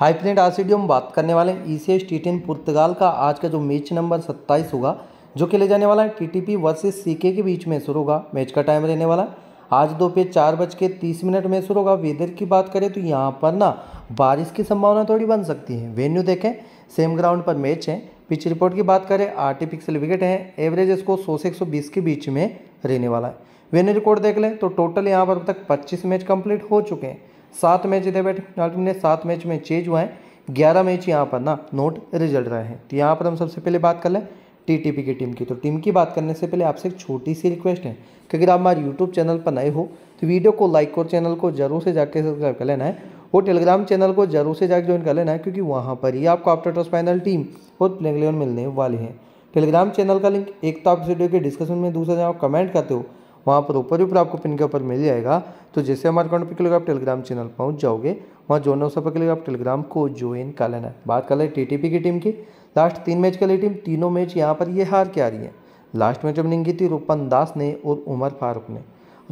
हाइपनेट आज वीडियो हम बात करने वाले हैं ई सी एस टी पुर्तगाल का आज का जो मैच नंबर सत्ताईस होगा जो खेले जाने वाला है T T P versus C के बीच में शुरू होगा मैच का टाइम रहने वाला है आज दोपहर चार बज के तीस मिनट में शुरू होगा वेदर की बात करें तो यहाँ पर ना बारिश की संभावना थोड़ी बन सकती है वेन्यू देखें सेम ग्राउंड पर मैच है पिच रिपोर्ट की बात करें आर्टिफिशियल विकेट हैं एवरेज इसको सौ से एक सौ बीस के बीच में रहने वाला है वेन्यू रिकॉर्ड देख लें तो टोटल यहाँ पर अब तक पच्चीस मैच कंप्लीट हो चुके हैं सात मैच जीते बैठे पेनाल्टी ने सात मैच में चेंज हुआ है ग्यारह मैच यहाँ पर ना नोट रिजल्ट रहे हैं तो यहाँ पर हम सबसे पहले बात कर लें टीटीपी की टीम की तो टीम की बात करने से पहले आपसे एक छोटी सी रिक्वेस्ट है कि अगर आप हमारे यूट्यूब चैनल पर नए हो तो वीडियो को लाइक और चैनल को जरूर से जाकर सब्सक्राइब कर लेना है और टेलीग्राम चैनल को जरूर से जाकर ज्वाइन कर लेना है क्योंकि वहाँ पर ही आपको आफ्टर टॉस फाइनल टीम और प्लेंग मिलने वाले हैं टेलीग्राम चैनल का लिंक एक तो आप वीडियो के डिस्कशन में दूसरा जहाँ आप कमेंट करते हो वहाँ पर ऊपर ऊपर आपको पिन के ऊपर मिल जाएगा तो जैसे हमारे अकाउंट पर क्लिक आप टेलीग्राम चैनल पहुँच जाओगे वहाँ जो नौ पर क्लिक आप टेलीग्राम को ज्वाइन कर लेना है बात कर लें टी की टीम की लास्ट तीन मैच के लिए टीम तीनों मैच यहाँ पर ये हार के आ रही है लास्ट मैच ओपनिंग की थी रूपन दास ने और उमर फारूक ने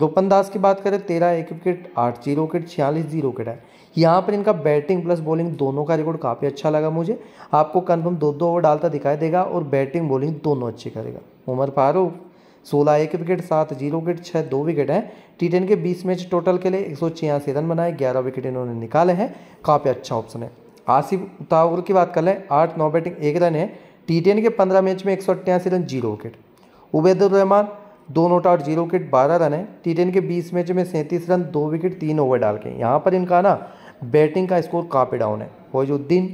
रूपन दास की बात करें तेरह एक विकेट आठ जीरो विकेट छियालीस जीरो विकेट है यहाँ पर इनका बैटिंग प्लस बॉलिंग दोनों का रिकॉर्ड काफ़ी अच्छा लगा मुझे आपको कन्फर्म दो दो ओवर डालता दिखाई देगा और बैटिंग बॉलिंग दोनों अच्छी करेगा उमर फारूक सोलह एक विकेट सात जीरो विकेट छः दो विकेट हैं टी टेन के बीस मैच टोटल के लिए एक सौ छियासी रन बनाए ग्यारह विकेट इन्होंने निकाले हैं काफ़ी अच्छा ऑप्शन है आसिफ तावर की बात कर लें आठ नौ बैटिंग एक रन है टी टेन के पंद्रह मैच में एक सौ अट्ठासी रन जीरो विकेट उबैदुररहमान दो नोट आउट जीरो विकेट बारह रन है टी टेन के बीस मैच में सैंतीस रन दो विकेट तीन ओवर डाल के यहाँ पर इनका ना बैटिंग का स्कोर काफ़ी डाउन है फौजुद्दीन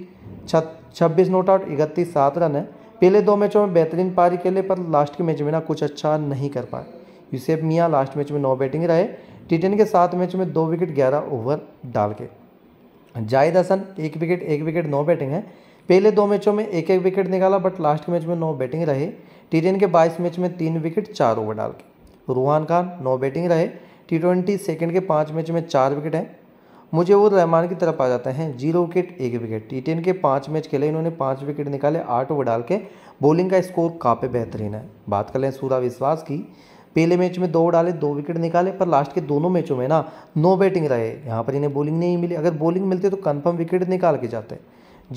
छब्बीस नोट आउट इकतीस सात रन है पहले दो मैचों में बेहतरीन पारी खेले पर लास्ट के मैच में ना कुछ अच्छा नहीं कर पाए यूसेफ मियाँ लास्ट मैच में नौ बैटिंग रहे टी के सात मैच में दो विकेट ग्यारह ओवर डाल के जाहिद हसन एक विकेट एक विकेट नौ बैटिंग है पहले दो मैचों में एक एक विकेट निकाला बट लास्ट मैच में नौ बैटिंग रहे टी के बाईस मैच में तीन विकेट चार ओवर डाल के रूहान खान नौ बैटिंग रहे टी ट्वेंटी सेकेंड के पाँच मैच में चार विकेट हैं मुझे वो रहमान की तरफ आ जाते हैं जीरो विकेट एक विकेट टी टेन के पाँच मैच खेले इन्होंने पाँच विकेट निकाले आठ ओवर डाल के बॉलिंग का स्कोर काफ़ी बेहतरीन है बात कर लें सूरा विश्वास की पहले मैच में दो डाले दो विकेट निकाले पर लास्ट के दोनों मैचों में ना नो बैटिंग रहे यहाँ पर इन्हें बॉलिंग नहीं मिली अगर बॉलिंग मिलती तो कन्फर्म विकेट निकाल के जाते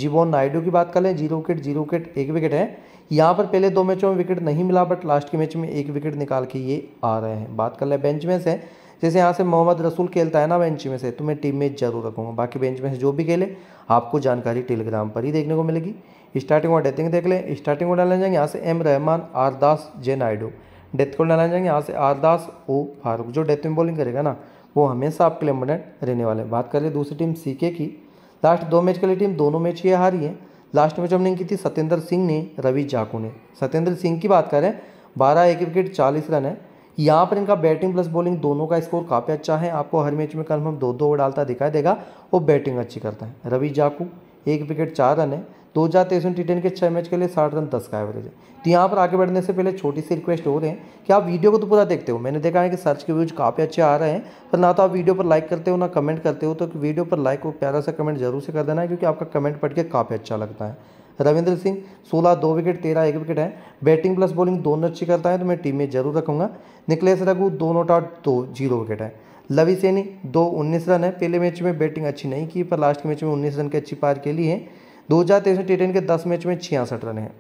जीवन नायडू की बात कर लें जीरो विकेट जीरो विकेट एक विकेट है यहाँ पर पहले दो मैचों में विकेट नहीं मिला बट लास्ट के मैच में एक विकेट निकाल के ये आ रहे हैं बात कर लें बेंच में से जैसे यहाँ से मोहम्मद रसूल खेलता है ना बेंच में से तो मैं टीम में जरूर रखूँगा बाकी बेंच में से जो भी खेले आपको जानकारी टेलीग्राम पर ही देखने को मिलेगी स्टार्टिंग और डेथिंग देख लें स्टार्टिंग को डाले जाएंगे यहाँ से M Rahman R Das J Naidu death को डाले जाएंगे यहाँ से आरदास ओ फारूक जो डेथ में बॉलिंग करेगा ना वो हमेशा आपके लिए इम्पोर्टेंट रहने वाले हैं बात कर ले दूसरी टीम सी की लास्ट दो मैच के लिए टीम दोनों मैच ये हारी है लास्ट मैच हमने की थी सत्येंद्र सिंह ने रवि जाकू ने सत्येंद्र सिंह की बात करें बारह एक विकेट चालीस रन है यहाँ पर इनका बैटिंग प्लस बॉलिंग दोनों का स्कोर काफ़ी अच्छा है आपको हर मैच में कन्फर्म दो दो ओवर डालता दिखाई देगा और बैटिंग अच्छी करता है रवि जाकू एक विकेट चार रन है दो हज़ार तेईस टी टेन के छः मैच के लिए साठ रन दस का एवरेज है तो यहाँ पर आगे बढ़ने से पहले छोटी सी रिक्वेस्ट हो रहे हैं कि आप वीडियो को तो पूरा देखते हो मैंने देखा है कि सर्च के व्यूज काफ़ी अच्छे आ रहे हैं पर ना तो आप वीडियो पर लाइक करते हो ना कमेंट करते हो तो वीडियो पर लाइक और प्यारा सा कमेंट जरूर से कर देना है क्योंकि आपका कमेंट पढ़ के काफ़ी अच्छा लगता है रविंद्र सिंह सोलह दो विकेट तेरह एक विकेट है बैटिंग प्लस बॉलिंग दोनों अच्छी करता है तो मैं टीम में जरूर रखूंगा निकलेश रघु दो नोट आउट दो जीरो विकेट है लवी सैनी दो उन्नीस रन है पहले मैच में बैटिंग अच्छी नहीं की पर लास्ट के मैच में उन्नीस रन की अच्छी पार के लिए है दो हज़ार तेईस में टी के दस मैच में छियासठ रन है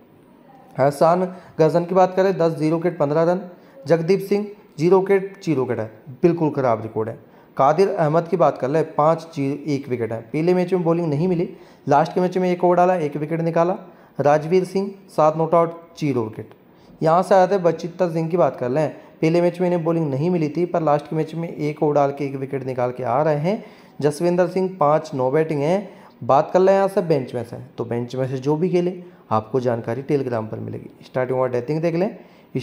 हसान गजन की बात करें दस जीरो विकेट पंद्रह run Jagdeep Singh zero wicket zero wicket है बिल्कुल खराब रिकॉर्ड है कादिर अहमद की बात कर लें पाँच जी एक विकेट है पहले मैच में बॉलिंग नहीं मिली लास्ट के मैच में एक ओवर डाला एक विकेट निकाला राजवीर सिंह सात नोट आउट जीरो विकेट यहाँ से आया था बचित्तर सिंह की बात कर लें पहले मैच में इन्हें बॉलिंग नहीं मिली थी पर लास्ट के मैच में एक ओवर डाल के एक विकेट निकाल के आ रहे हैं जसविंदर सिंह पाँच नो बैटिंग हैं बात कर लें यहाँ से बेंच में से तो बेंच में से जो भी खेले आपको जानकारी टेलीग्राम पर मिलेगी स्टार्टिंग ओवर डेथिंग देख लें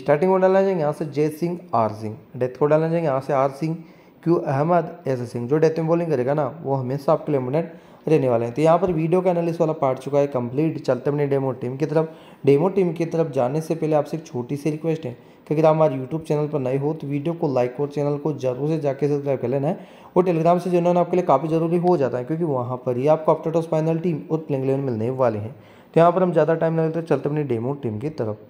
स्टार्टिंग ओवर डालना चाहेंगे यहाँ से जय सिंह आर सिंह डेथ को डालना चाहेंगे यहाँ से R Singh Q Ahmed S Singh जो डेथ में बॉलिंग करेगा ना वो हमेशा आपके लिए इम्पोर्टेंट रहने वाले हैं तो यहाँ पर वीडियो का एनालिस वाला पार्ट चुका है कंप्लीट चलते अपने डेमो टीम की तरफ डेमो टीम की तरफ जाने से पहले आपसे एक छोटी सी रिक्वेस्ट है कि अगर आप हमारे यूट्यूब चैनल पर नए हो तो वीडियो को लाइक और चैनल को जरूर से जाके सब्सक्राइब कर लेना है और टेलीग्राम से जुड़ना आपके लिए काफ़ी ज़रूरी हो जाता है क्योंकि वहाँ पर ही आपको अपडेट ऑफ फाइनल टीम और प्लेंग इलेवन मिलने वाले हैं तो यहाँ पर हम ज़्यादा टाइम लगे तो चलते अपनी डेमो टीम की तरफ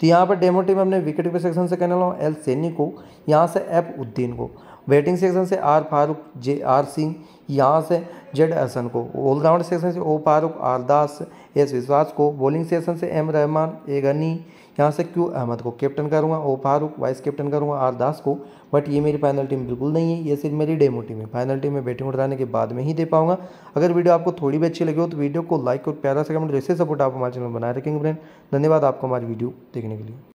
तो यहाँ पर डेमो टीम अपने विकेट कीपर सेक्शन से कहने लगा एल सैनी को यहाँ से एफ उद्दीन को बैटिंग सेक्शन से R Farooq J R Singh यहाँ से जेड हसन को ऑलराउंड सेक्शन से O Farooq R Das S Biswas को बॉलिंग सेक्शन से एम रहमान ए गनी यहाँ से क्यू अहमद को कैप्टन करूँगा ओ फारूक वाइस कैप्टन करूँगा आर दास को बट ये मेरी फाइनल टीम बिल्कुल नहीं है ये सिर्फ मेरी डेमो टीम है फाइनल टीम में बैटिंग उठाने के बाद में ही दे पाऊंगा अगर वीडियो आपको थोड़ी भी अच्छी लगी हो तो वीडियो को लाइक और प्यारा से कमेंट जैसे सपोर्ट आप हमारे चैनल बनाए रखेंगे फ्रेंड धन्यवाद आपको हमारी वीडियो देखने के लिए